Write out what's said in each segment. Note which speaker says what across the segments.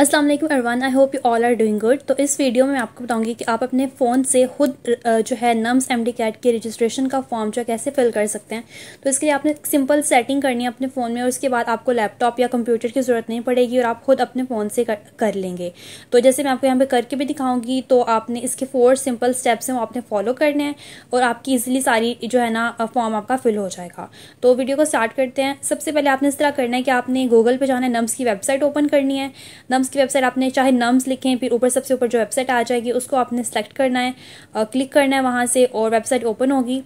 Speaker 1: अस्सलाम वालेकुम everyone I hope you all are doing good तो इस वीडियो में मैं आपको बताऊंगी कि आप अपने फ़ोन से खुद जो है नम्स एम डी कैट की रजिस्ट्रेशन का फॉर्म जो है कैसे फिल कर सकते हैं तो इसके लिए आपने सिंपल सेटिंग करनी है अपने फ़ोन में और उसके बाद आपको लैपटॉप या कंप्यूटर की ज़रूरत नहीं पड़ेगी और आप खुद अपने फ़ोन से कर, कर लेंगे तो जैसे मैं आपको यहाँ पर करके भी दिखाऊँगी तो आपने इसके फोर सिंपल स्टेप्स हैं वो आपने फॉलो करने हैं और आपकी ईजिली सारी जो है ना फॉर्म आपका फिल हो जाएगा तो वीडियो को स्टार्ट करते हैं सबसे पहले आपने इस तरह करना है कि आपने गूगल पर जाना है नम्स की वेबसाइट ओपन करनी है नम्स की वेबसाइट आपने चाहे नम्स लिखें फिर ऊपर सबसे ऊपर जो वेबसाइट आ जाएगी उसको आपने सेलेक्ट करना है क्लिक करना है वहाँ से और वेबसाइट ओपन होगी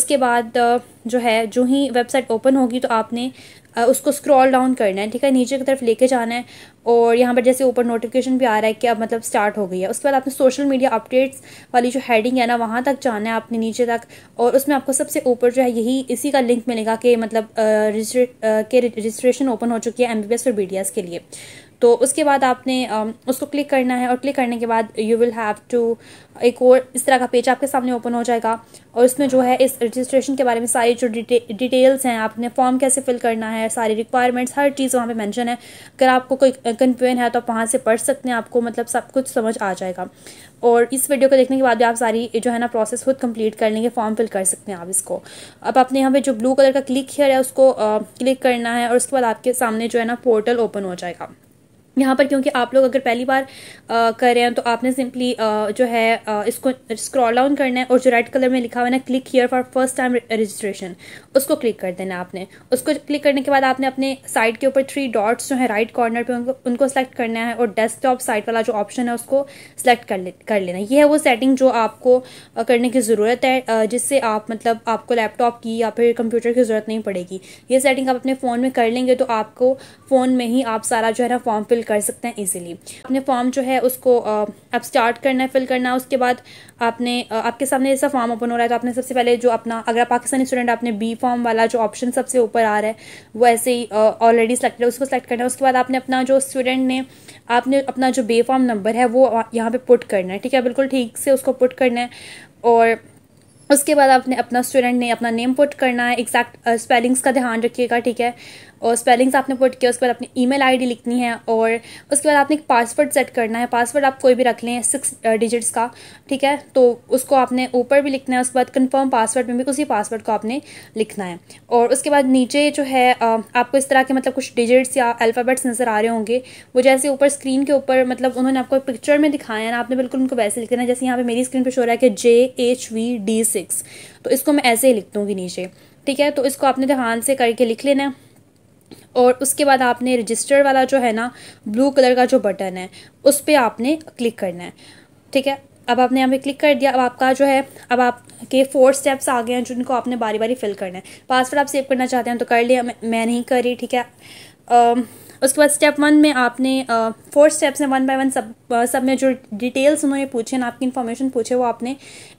Speaker 1: उसके बाद जो है जो ही वेबसाइट ओपन होगी तो आपने उसको स्क्रॉल डाउन करना है ठीक है नीचे की तरफ लेके जाना है और यहाँ पर जैसे ऊपर नोटिफिकेशन भी आ रहा है कि अब मतलब स्टार्ट हो गई है उसके बाद आपने सोशल मीडिया अपडेट्स वाली जो हेडिंग है ना वहाँ तक जाना है आपने नीचे तक और उसमें आपको सबसे ऊपर जो है यही इसी का लिंक मिलेगा कि मतलब रजिस्ट्रेशन ओपन हो चुकी है एम बी के लिए तो उसके बाद आपने उसको क्लिक करना है और क्लिक करने के बाद यू विल हैव टू एक और इस तरह का पेज आपके सामने ओपन हो जाएगा और इसमें जो है इस रजिस्ट्रेशन के बारे में सारी जो डिटे, डिटेल्स हैं आपने फॉर्म कैसे फिल करना है सारी रिक्वायरमेंट्स हर चीज़ वहाँ पे मेंशन है अगर आपको कोई कन्फ्यूजन है तो आप वहाँ से पढ़ सकते हैं आपको मतलब सब कुछ समझ आ जाएगा और इस वीडियो को देखने के बाद भी आप सारी जो है ना प्रोसेस खुद कंप्लीट कर लेंगे फॉर्म फिल कर सकते हैं आप इसको अब आपने यहाँ पे जो ब्लू कलर का क्लिक हेयर है उसको क्लिक करना है और उसके बाद आपके सामने जो है ना पोर्टल ओपन हो जाएगा यहाँ पर क्योंकि आप लोग अगर पहली बार आ, कर रहे हैं तो आपने सिंपली जो है आ, इसको स्क्रॉल डाउन करना है और जो रेड कलर में लिखा हुआ है ना click here for first time registration उसको क्लिक कर देना आपने उसको क्लिक करने के बाद आपने अपने साइट के ऊपर थ्री डॉट्स जो है राइट कॉर्नर पे उनको उनको सेलेक्ट करना है और डेस्कटॉप साइट वाला जो ऑप्शन है उसको सेलेक्ट कर ले कर लेना ये है वो सेटिंग जो आपको करने की ज़रूरत है जिससे आप मतलब आपको लैपटॉप की या फिर कंप्यूटर की ज़रूरत नहीं पड़ेगी ये सेटिंग आप अपने फ़ोन में कर लेंगे तो आपको फ़ोन में ही आप सारा जो है ना फॉर्म फिल फिल कर सकते हैं ईजिली अपने फॉर्म जो है उसको अब स्टार्ट करना है फिल करना है उसके बाद आपने आपके सामने जैसा फॉर्म ओपन हो रहा है तो आपने सबसे पहले जो अपना अगर पाकिस्तानी स्टूडेंट आपने बी फॉर्म वाला जो ऑप्शन सबसे ऊपर आ रहा है वो ऐसे ही ऑलरेडी सेलेक्ट है उसको सेलेक्ट करना है उसके बाद आपने अपना जो स्टूडेंट ने आपने अपना जो बे फॉर्म नंबर है वो यहाँ पे पुट करना है ठीक है बिल्कुल ठीक से उसको पुट करना है और उसके बाद आपने अपना स्टूडेंट ने अपना नेम पुट करना है एग्जैक्ट स्पेलिंग्स uh, का ध्यान रखिएगा ठीक है और स्पेलिंग्स आपने पुट किया उसके बाद अपनी ईमेल आईडी लिखनी है और उसके बाद आपने एक पासवर्ड सेट करना है पासवर्ड आप कोई भी रख लें सिक्स डिजिट्स uh, का ठीक है तो उसको आपने ऊपर भी लिखना है उसके बाद कन्फर्म पासवर्ड में भी उसी पासवर्ड को आपने लिखना है और उसके बाद नीचे जो है uh, आपको इस तरह के मतलब कुछ डिजिट्स या अल्फ़ाबेट्स नज़र आ रहे होंगे वो जैसे ऊपर स्क्रीन के ऊपर मतलब उन्होंने आपको पिक्चर में दिखाया है ना आपने बिल्कुल उनको वैसे लिखना है जैसे यहाँ पर मेरी स्क्रीन पर शो रहा है कि जे एच वी डी से सिक्स तो इसको मैं ऐसे ही लिख दूँगी नीचे ठीक है तो इसको आपने ध्यान से करके लिख लेना और उसके बाद आपने रजिस्टर वाला जो है ना ब्लू कलर का जो बटन है उस पर आपने क्लिक करना है ठीक है अब आपने यहाँ पे क्लिक कर दिया अब आपका जो है अब आपके फोर स्टेप्स आ गए हैं जिनको आपने बारी बारी फिल करना है पासवर्ड आप सेव करना चाहते हैं तो कर लिया मैं, मैं नहीं रही ठीक है आ, उसके बाद स्टेप वन में आपने फोर स्टेप्स में वन बाय वन सब सब में जो डिटेल्स उन्होंने पूछे ना आपकी इन्फॉर्मेशन पूछे वो आपने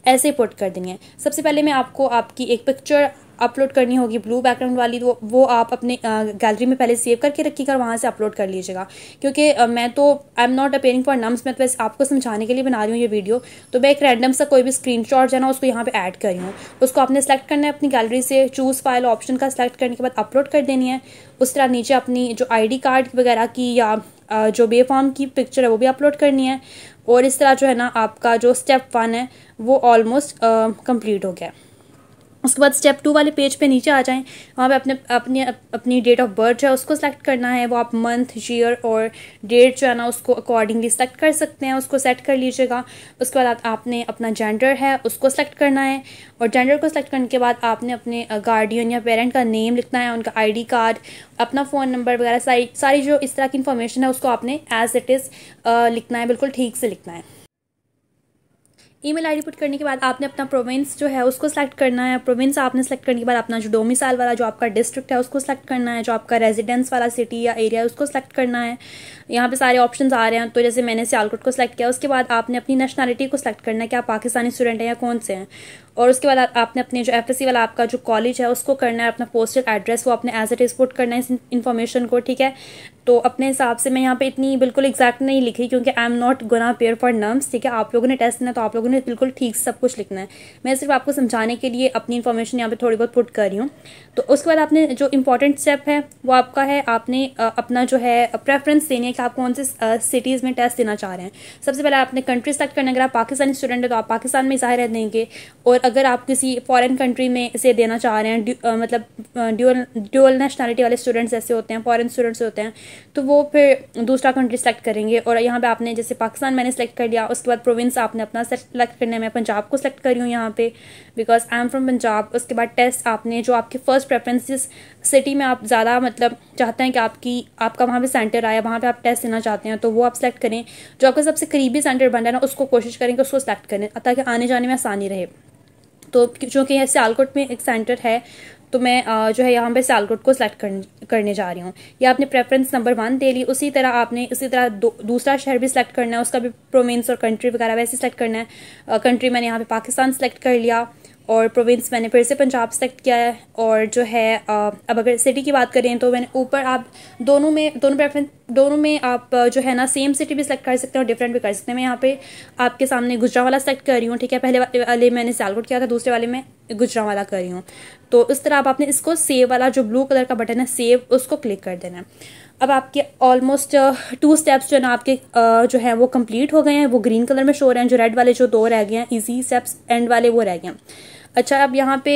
Speaker 1: ऐसे पुट कर देनी है सबसे पहले मैं आपको आपकी एक पिक्चर अपलोड करनी होगी ब्लू बैकग्राउंड वाली वो तो वो आप अपने गैलरी में पहले सेव करके रखिएगा वहाँ से अपलोड कर लीजिएगा क्योंकि मैं तो I am not appearing for NUMS मैं तो बस आपको समझाने के लिए बना रही हूँ ये वीडियो तो मैं एक रैंडम सा कोई भी स्क्रीन शॉट है ना उसको यहाँ पर ऐड कर रही हूँ उसको आपने सेलेक्ट करना है अपनी गैलरी से चूज़ फाइल ऑप्शन का सेलेक्ट करने के बाद अपलोड कर देनी है उस तरह नीचे अपनी जो आई कार्ड वगैरह की या जो बे फॉर्म की पिक्चर है वो भी अपलोड करनी है और इस तरह जो है ना आपका जो स्टेप वन है वो ऑलमोस्ट कम्प्लीट हो गया उसके बाद स्टेप टू वाले पेज पे नीचे आ जाएं वहाँ पे अपने अपने अपनी डेट ऑफ बर्थ जो है उसको सेलेक्ट करना है वो आप मंथ ईयर और डेट जो है ना उसको अकॉर्डिंगली सेलेक्ट कर सकते हैं उसको सेट कर लीजिएगा उसके बाद आपने अपना जेंडर है उसको सेलेक्ट करना है और जेंडर को सेलेक्ट करने के बाद आपने अपने गार्डियन या पेरेंट का नेम लिखना है उनका आई कार्ड अपना फ़ोन नंबर वगैरह सारी सारी जो इस तरह की इन्फॉर्मेशन है उसको आपने एज इट इज़ लिखना है बिल्कुल ठीक से लिखना है ईमेल आईडी पुट करने के बाद आपने अपना प्रोविंस जो है उसको सेलेक्ट करना है प्रोविंस आपने सेलेक्ट करने के बाद अपना जो डोमिसाइल वाला जो आपका डिस्ट्रिक्ट है उसको सेलेक्ट करना है जो आपका रेजिडेंस वाला सिटी या एरिया है उसको सेलेक्ट करना है यहाँ पे सारे ऑप्शन आ रहे हैं तो जैसे मैंने सियालकोट को सिलेक्ट किया उसके बाद आपने अपनी नेशनलिटी को सिलेक्ट करना है कि आप पाकिस्तानी स्टूडेंट हैं या कौन से हैं और उसके बाद आपने अपने जो एफ वाला आपका जो कॉलेज है उसको करना है अपना पोस्टल एड्रेस वो अपने एज ए इज करना है इस इन्फॉर्मेशन को ठीक है तो अपने हिसाब से मैं यहाँ पे इतनी बिल्कुल एग्जैक्ट नहीं लिखी क्योंकि I am not gonna appear for NUMS ठीक है आप लोगों ने टेस्ट देना तो आप लोगों ने बिल्कुल ठीक सब कुछ लिखना है मैं सिर्फ आपको समझाने के लिए अपनी इन्फॉर्मेशन यहाँ पे थोड़ी बहुत पुट कर रही हूँ तो उसके बाद आपने जो इम्पॉर्टेंट स्टेप है वो आपका है आपने अपना जो है प्रेफरेंस देनी है कि आप कौन से सिटीज़ में टेस्ट देना चाह रहे हैं सबसे पहले आपने कंट्री सेलेक्ट करना अगर आप पाकिस्तानी स्टूडेंट है तो आप पाकिस्तान में ज़ाहिर देंगे और अगर आप किसी फॉरन कंट्री में इसे देना चाह रहे हैं मतलब ड्यूअल ड्यूअल नेशनलिटी वाले स्टूडेंट्स ऐसे होते हैं फॉरन स्टूडेंट्स होते हैं तो वो फिर दूसरा कंट्री सेलेक्ट करेंगे और यहाँ पे आपने जैसे पाकिस्तान मैंने सेलेक्ट कर लिया उसके बाद प्रोविंस आपने अपना सेलेक्ट करना है मैं पंजाब को सेलेक्ट करी हूँ यहाँ पे because I am from Punjab उसके बाद टेस्ट आपने जो आपके फर्स्ट प्रेफरेंस जिस सिटी में आप ज़्यादा मतलब चाहते हैं कि आपकी आपका वहाँ पर सेंटर आया वहाँ पर आप टेस्ट देना चाहते हैं तो वो आप सेलेक्ट करें जो आपका सबसे करीबी सेंटर बन रहा है ना उसको कोशिश करें कि उसको सेलेक्ट करें ताकि आने जाने में आसानी रहे तो चूँकि सियालकोट में एक सेंटर है तो मैं जो है यहाँ पे सालकोट को सेलेक्ट करने जा रही हूँ या आपने प्रेफरेंस नंबर वन दे ली उसी तरह आपने इसी तरह दूसरा शहर भी सिलेक्ट करना है उसका भी प्रोविंस और कंट्री वगैरह वैसे सिलेक्ट करना है कंट्री मैंने यहाँ पे पाकिस्तान सेलेक्ट कर लिया और प्रोविंस मैंने फिर से पंजाब सेलेक्ट किया है और जो है अब अगर सिटी की बात करें तो मैंने ऊपर आप दोनों में दोनों प्रेफरेंस दोनों में आप जो है ना सेम सिटी भी सिलेक्ट कर सकते हैं और डिफरेंट भी कर सकते हैं मैं यहाँ पे आपके सामने गुजरा वाला सेलेक्ट कर रही हूँ ठीक है पहले वाले मैंने सियालकोट किया था दूसरे वाले में गुजरा वाला कर रही हूँ तो इस तरह आप आपने इसको सेव वाला जो ब्लू कलर का बटन है सेव उसको क्लिक कर देना है अब आपके ऑलमोस्ट टू स्टेप्स जो है ना आपके uh, जो है वो कंप्लीट हो गए हैं वो ग्रीन कलर में शो रहे हैं जो रेड वाले जो दो रह गए हैं इजी स्टेप्स एंड वाले वो रह गए हैं अच्छा अब यहाँ पे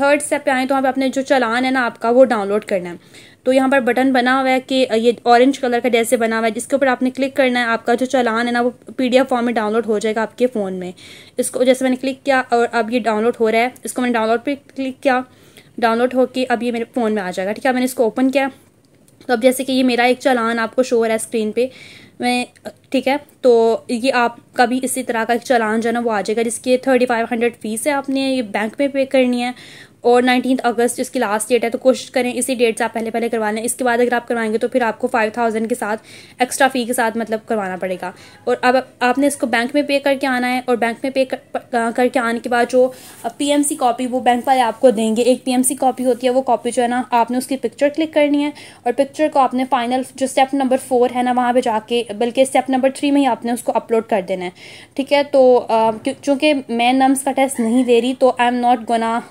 Speaker 1: थर्ड स्टेप पे आए तो यहाँ पे आपने जो चलान है ना आपका वो डाउनलोड करना है तो यहाँ पर बटन बना हुआ है कि ये ऑरेंज कलर का जैसे बना हुआ है जिसके ऊपर आपने क्लिक करना है आपका जो चलान है ना वो पीडीएफ फॉर्म में डाउनलोड हो जाएगा आपके फ़ोन में इसको जैसे मैंने क्लिक किया और अब ये डाउनलोड हो रहा है इसको मैंने डाउनलोड पर क्लिक किया डाउनलोड होकर अब ये मेरे फ़ोन में आ जाएगा ठीक है मैंने इसको ओपन किया तो अब जैसे कि ये मेरा एक चलान आपको शो हो रहा है स्क्रीन पे में ठीक है तो ये आप कभी इसी तरह का एक जो है ना वो आ जाएगा जिसकी थर्टी फाइव हंड्रेड फीस है आपने ये बैंक में पे करनी है और नाइनटीन अगस्त जिसकी लास्ट डेट है तो कोशिश करें इसी डेट से आप पहले पहले करवा लें इसके बाद अगर आप करवाएंगे तो फिर आपको फाइव थाउजेंड के साथ एक्स्ट्रा फ़ी के साथ मतलब करवाना पड़ेगा और अब आपने इसको बैंक में पे करके आना है और बैंक में पे कर, करके आने के बाद जो पी कॉपी वो बैंक वाले आपको देंगे एक पी कॉपी होती है वो कॉपी जो है ना आपने उसकी पिक्चर क्लिक करनी है और पिक्चर को आपने फाइनल जो स्टेप नंबर फोर है ना वहाँ पर जाके बल्कि स्टेप नंबर थ्री में ही आपने उसको अपलोड कर देना है ठीक है तो चूँकि मैं नम्स का टेस्ट नहीं दे रही तो I am not gonna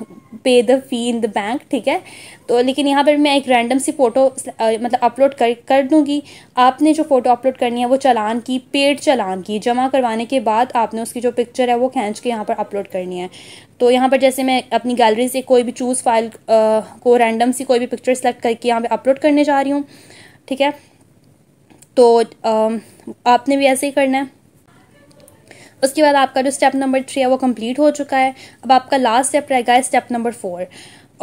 Speaker 1: pay the fee in the bank ठीक है तो लेकिन यहाँ पर मैं एक रैंडम सी फ़ोटो मतलब अपलोड कर कर दूँगी आपने जो फ़ोटो अपलोड करनी है वो चलान की पेड चलान की जमा करवाने के बाद आपने उसकी जो पिक्चर है वो खींच के यहाँ पर अपलोड करनी है तो यहाँ पर जैसे मैं अपनी गैलरी से कोई भी चूज़ फाइल आ, को रैंडम सी कोई भी पिक्चर सेलेक्ट करके यहाँ पर अपलोड करने जा रही हूँ ठीक है तो आ, आपने भी ऐसे ही करना है उसके बाद आपका जो स्टेप नंबर थ्री है वो कंप्लीट हो चुका है अब आपका लास्ट स्टेप रहेगा स्टेप नंबर फोर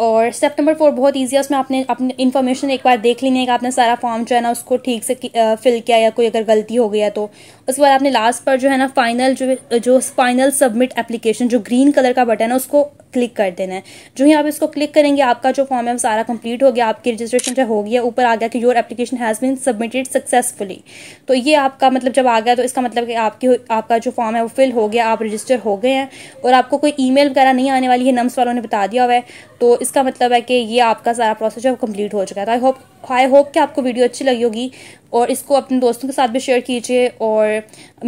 Speaker 1: और स्टेप नंबर फोर बहुत ईजी है उसमें आपने अपनी इन्फॉर्मेशन एक बार देख लेनी है कि आपने सारा फॉर्म जो है ना उसको ठीक से फिल किया या कोई अगर गलती हो गया तो उसके बाद आपने लास्ट पर जो है ना फाइनल जो जो फाइनल सबमिट एप्लीकेशन जो ग्रीन कलर का बटन है उसको क्लिक कर देना है जो ही आप इसको क्लिक करेंगे आपका जो फॉर्म है वो सारा कंप्लीट हो गया आपकी रजिस्ट्रेशन जो हो गया ऊपर आ गया कि your application has been submitted successfully तो ये आपका मतलब जब आ गया तो इसका मतलब कि आपकी आपका जो फॉर्म है वो फिल हो गया आप रजिस्टर हो गए हैं और आपको कोई ई वगैरह नहीं आने वाली है नम्स वालों ने बता दिया हुआ है तो इसका मतलब है कि ये आपका सारा प्रोसेस जो कंप्लीट हो चुका है आई होप आई होप कि आपको वीडियो अच्छी लगी होगी और इसको अपने दोस्तों के साथ भी शेयर कीजिए और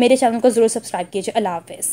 Speaker 1: मेरे चैनल को ज़रूर सब्सक्राइब कीजिए अला हाफिज़